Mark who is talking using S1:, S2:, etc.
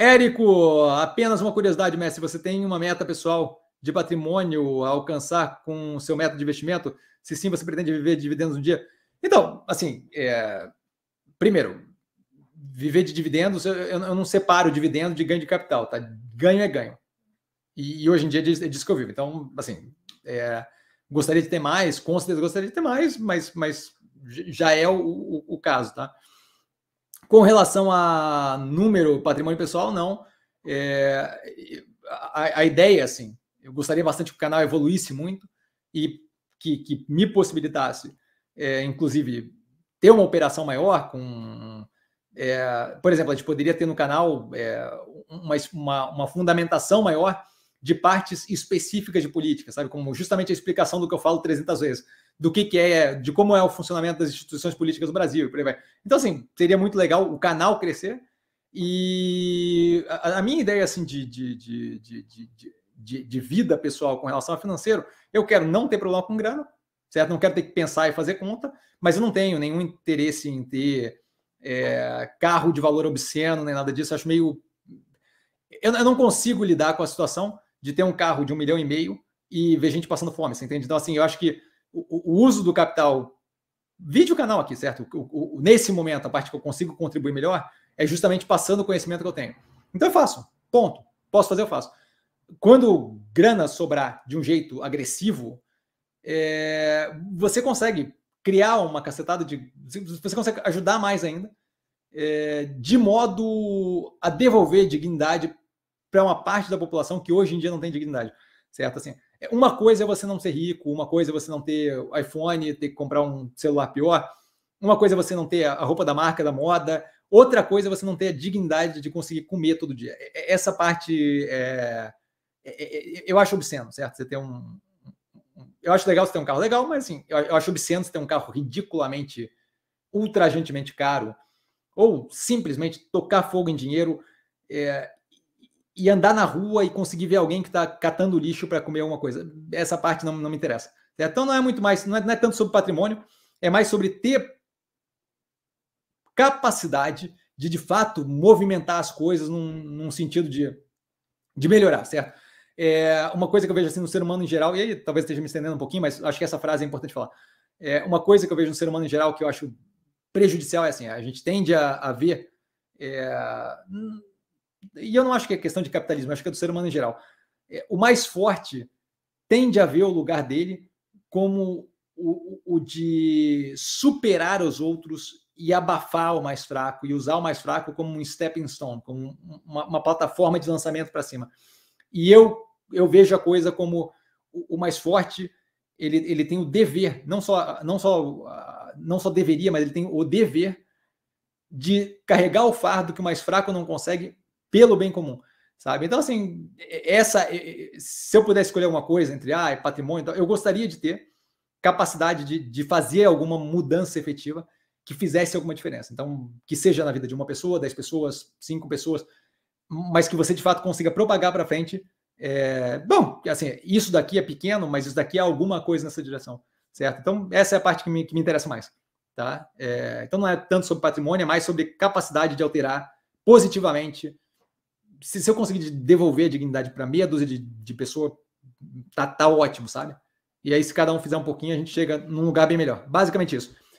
S1: Érico, apenas uma curiosidade, mestre. você tem uma meta pessoal de patrimônio a alcançar com o seu método de investimento? Se sim, você pretende viver de dividendos um dia? Então, assim, é... primeiro, viver de dividendos, eu, não separo dividendo de ganho de capital, tá? Ganho é ganho. E, hoje em dia é, é disso que eu vivo. Então, assim, é... gostaria de ter mais, com certeza gostaria de ter mais, mas, mas já é o, o, o caso, tá? Com relação a número, patrimônio pessoal, não. É, a, a, ideia, assim, eu gostaria bastante que o canal evoluísse muito e que, que me possibilitasse, é, inclusive, ter uma operação maior com. É, por exemplo, a gente poderia ter no canal é, uma, uma, uma fundamentação maior de partes específicas de política, sabe? Como justamente a explicação do que eu falo 300 vezes do que, que é, de como é o funcionamento das instituições políticas do Brasil por aí vai. Então, assim, seria muito legal o canal crescer. E a, a minha ideia, assim, de, de, de, de de, de, vida pessoal com relação a financeiro, eu quero não ter problema com grana, certo? Não quero ter que pensar e fazer conta, mas eu não tenho nenhum interesse em ter é, carro de valor obsceno, nem nada disso. Eu acho meio. Eu, eu, não consigo lidar com a situação de ter um carro de um milhão e meio e ver gente passando fome, você entende? Então, assim, eu acho que o, o uso do capital vídeo canal aqui, certo? O, o, nesse momento, a parte que eu consigo contribuir melhor é justamente passando o conhecimento que eu tenho. Então eu faço, ponto. Posso fazer, eu faço. Quando grana sobrar de um jeito agressivo, é, você consegue criar uma cacetada de. Você consegue ajudar mais ainda, é, de modo a devolver dignidade para uma parte da população que hoje em dia não tem dignidade, certo? Assim, é, uma coisa é você não ser rico, uma coisa é você não ter iPhone, ter que comprar um celular pior, uma coisa é você não ter a roupa da marca, da moda, outra coisa é você não ter a dignidade de conseguir comer todo dia. É, é, essa parte é, é, eu acho obsceno, certo? Você ter um. Eu acho legal você ter um carro legal, mas assim, eu acho obsceno você ter um carro ridiculamente, ultrajantemente caro, ou simplesmente tocar fogo em dinheiro. É, e andar na rua e conseguir ver alguém que está catando lixo para comer alguma coisa. Essa parte não, não me interessa. Então não é muito mais, não é, não é tanto sobre patrimônio, é mais sobre ter capacidade de de fato movimentar as coisas num, num sentido de, de melhorar, certo? É, uma coisa que eu vejo assim no ser humano em geral, e aí talvez esteja me estendendo um pouquinho, mas acho que essa frase é importante falar. É, uma coisa que eu vejo no ser humano em geral que eu acho prejudicial é assim: a gente tende a, a ver. É, e eu não acho que é questão de capitalismo, acho que é do ser humano em geral. É, o mais forte tende a ver o lugar dele como o, o de superar os outros e abafar o mais fraco e usar o mais fraco como um stepping stone, como uma, uma plataforma de lançamento para cima. E eu eu vejo a coisa como o, o, mais forte, ele, ele tem o dever, não só não só não só deveria, mas ele tem o dever de carregar o fardo que o mais fraco não consegue pelo bem comum, sabe? Então, assim, essa, se eu pudesse escolher alguma coisa entre ah, é patrimônio, então, eu gostaria de ter capacidade de, de fazer alguma mudança efetiva que fizesse alguma diferença. Então, que seja na vida de uma pessoa, dez pessoas, cinco pessoas, mas que você de fato consiga propagar para frente. É, bom, assim, isso daqui é pequeno, mas isso daqui é alguma coisa nessa direção, certo? Então, essa é a parte que me, que me interessa mais, tá? É, então, não é tanto sobre patrimônio, é mais sobre capacidade de alterar positivamente se, se eu conseguir devolver a dignidade para meia dúzia de, de pessoa, tá, tá ótimo, sabe? E aí, se cada um fizer um pouquinho, a gente chega num lugar bem melhor. Basicamente isso.